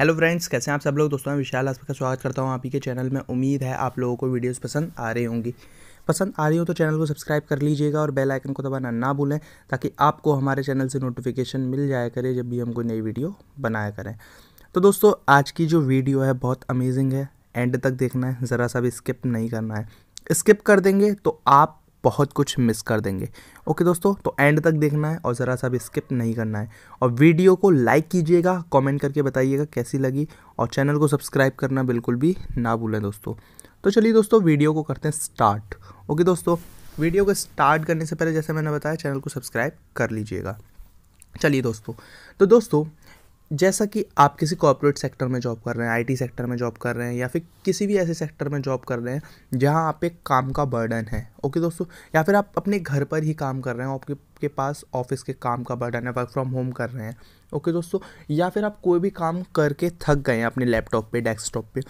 hello friends कैसे हैं आप सब लोग दोस्तों मैं विशाल आज का स्वागत करता हूं आप ही के चैनल में उम्मीद है आप लोगों को वीडियोस पसंद आ रही होंगी पसंद आ रही हो तो चैनल को सब्सक्राइब कर लीजिएगा और बेल आइकन को दबाना ना भूलें ताकि आपको हमारे चैनल से नोटिफिकेशन मिल जाया करे जब भी हम कोई नई वीडियो बनाया करें तो दोस्तों आज की जो वीडियो है बहुत अमेजिंग है एंड तक देखना है ज़रा सा भी स्किप नहीं करना है स्किप कर देंगे तो आप बहुत कुछ मिस कर देंगे ओके दोस्तों तो एंड तक देखना है और ज़रा सा भी स्किप नहीं करना है और वीडियो को लाइक कीजिएगा कमेंट करके बताइएगा कैसी लगी और चैनल को सब्सक्राइब करना बिल्कुल भी ना भूलें दोस्तों तो चलिए दोस्तों वीडियो को करते हैं स्टार्ट ओके दोस्तों वीडियो को स्टार्ट करने से पहले जैसे मैंने बताया चैनल को सब्सक्राइब कर लीजिएगा चलिए दोस्तों तो दोस्तों जैसा कि आप किसी कॉरपोरेट सेक्टर में जॉब कर रहे हैं आईटी सेक्टर में जॉब कर रहे हैं या फिर किसी भी ऐसे सेक्टर में जॉब कर रहे हैं जहां आप पे काम का बर्डन है ओके दोस्तों या फिर आप अपने घर पर ही काम कर रहे हैं आपके के पास ऑफिस के काम का बर्डन है वर्क फ्रॉम होम कर रहे हैं ओके दोस्तों या फिर आप कोई भी काम करके थक गए हैं अपने लैपटॉप पर डेस्कटॉप पर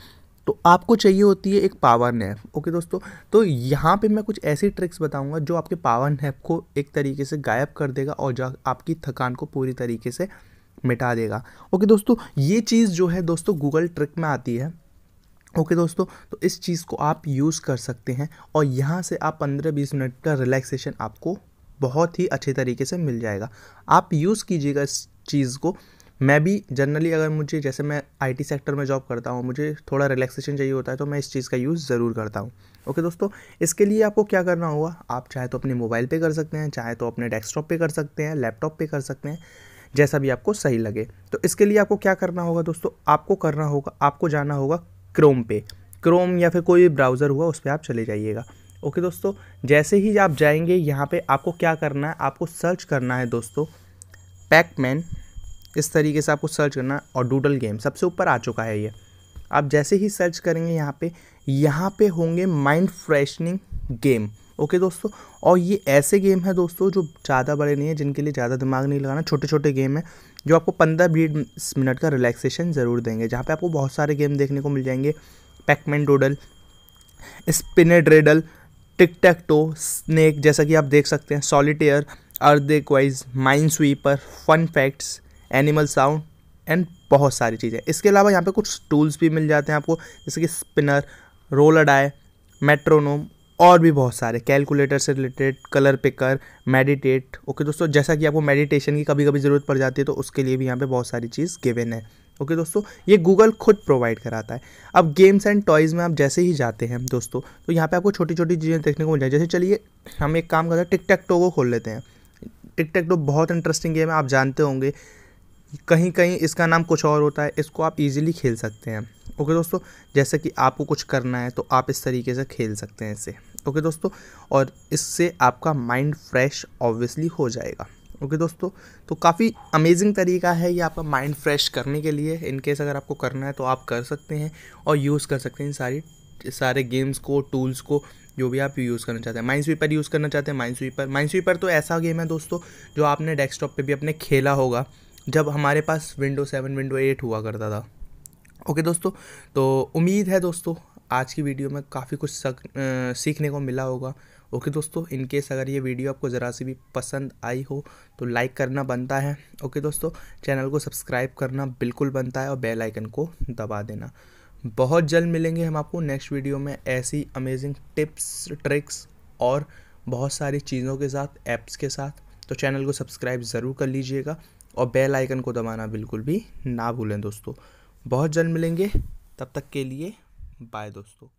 तो आपको चाहिए होती है एक पावर नैप ओके दोस्तों तो यहाँ पे मैं कुछ ऐसी ट्रिक्स बताऊंगा जो आपके पावर नैप को एक तरीके से गायब कर देगा और आपकी थकान को पूरी तरीके से मिटा देगा ओके दोस्तों ये चीज़ जो है दोस्तों गूगल ट्रिक में आती है ओके okay दोस्तों तो इस चीज़ को आप यूज़ कर सकते हैं और यहाँ से आप पंद्रह बीस मिनट का रिलैक्सेशन आपको बहुत ही अच्छे तरीके से मिल जाएगा आप यूज़ कीजिएगा इस चीज़ को मैं भी जनरली अगर मुझे जैसे मैं आईटी सेक्टर में जॉब करता हूँ मुझे थोड़ा रिलैक्सेशन चाहिए होता है तो मैं इस चीज़ का यूज़ ज़रूर करता हूँ ओके okay दोस्तों इसके लिए आपको क्या करना होगा आप चाहे तो अपने मोबाइल पे कर सकते हैं चाहे तो अपने डेस्कटॉप पे कर सकते हैं लैपटॉप पे कर सकते हैं जैसा भी आपको सही लगे तो इसके लिए आपको क्या करना होगा दोस्तों आपको करना होगा आपको जाना होगा क्रोम पे क्रोम या फिर कोई भी ब्राउज़र हुआ उस पर आप चले जाइएगा ओके दोस्तों जैसे ही आप जाएंगे यहाँ पे आपको क्या करना है आपको सर्च करना है दोस्तों पैकमैन इस तरीके से आपको सर्च करना है और डूडल गेम सबसे ऊपर आ चुका है ये आप जैसे ही सर्च करेंगे यहाँ पे यहाँ पे होंगे माइंड फ्रेशनिंग गेम ओके दोस्तों और ये ऐसे गेम है दोस्तों जो ज़्यादा बड़े नहीं है जिनके लिए ज़्यादा दिमाग नहीं लगाना छोटे छोटे गेम है जो आपको पंद्रह बीस मिनट का रिलैक्सेशन ज़रूर देंगे जहाँ पर आपको बहुत सारे गेम देखने को मिल जाएंगे पैकमैन डोडल स्पिनेड्रेडल टिक टैक टो स्नैक जैसा कि आप देख सकते हैं solitaire earth wise minesweeper fun facts animal sound and बहुत सारी चीज़ें इसके अलावा यहाँ पे कुछ टूल्स भी मिल जाते हैं आपको जैसे कि स्पिनर रोलर डाय मेट्रोनोम और भी बहुत सारे कैलकुलेटर से related colour picker meditate okay दोस्तों जैसा कि आपको मेडिटेशन की कभी कभी ज़रूरत पड़ जाती है तो उसके लिए भी यहाँ पे बहुत सारी चीज़ गिवन है ओके दोस्तों ये गूगल खुद प्रोवाइड कराता है अब गेम्स एंड टॉयज़ में आप जैसे ही जाते हैं दोस्तों तो यहाँ पर आपको छोटी छोटी चीज़ें देखने को मिल जाए जैसे चलिए हम एक काम करते हैं टिक टैक टो को खोल लेते हैं टिक टैक टो बहुत इंटरेस्टिंग गेम है आप जानते होंगे कहीं कहीं इसका नाम कुछ और होता है इसको आप ईजिली खेल सकते हैं ओके दोस्तों जैसे कि आपको कुछ करना है तो आप इस तरीके से खेल सकते हैं इसे ओके दोस्तों और इससे आपका माइंड फ्रेश ऑब्वियसली हो जाएगा ओके दोस्तों तो काफ़ी अमेजिंग तरीका है ये आपका माइंड फ्रेश करने के लिए इनकेस अगर आपको करना है तो आप कर सकते हैं और यूज़ कर सकते हैं इन सारी सारे गेम्स को टूल्स को जो भी आप यूज़ करना चाहते हैं माइंड स्वीपर यूज़ करना चाहते हैं माइंड स्वीपर माइंड स्वीपर तो ऐसा गेम है दोस्तों जो आपने डेस्कटॉप पे भी अपने खेला होगा जब हमारे पास विंडो सेवन विंडो एट हुआ करता था ओके okay, दोस्तों तो उम्मीद है दोस्तों आज की वीडियो में काफ़ी कुछ सक, आ, सीखने को मिला होगा ओके okay, दोस्तों इन केस अगर ये वीडियो आपको ज़रा सी भी पसंद आई हो तो लाइक करना बनता है ओके okay, दोस्तों चैनल को सब्सक्राइब करना बिल्कुल बनता है और बेल आइकन को दबा देना बहुत जल्द मिलेंगे हम आपको नेक्स्ट वीडियो में ऐसी अमेजिंग टिप्स ट्रिक्स और बहुत सारी चीज़ों के साथ ऐप्स के साथ तो चैनल को सब्सक्राइब ज़रूर कर लीजिएगा और बेल आइकन को दबाना बिल्कुल भी ना भूलें दोस्तों बहुत जल्द मिलेंगे तब तक के लिए बाय दोस्तों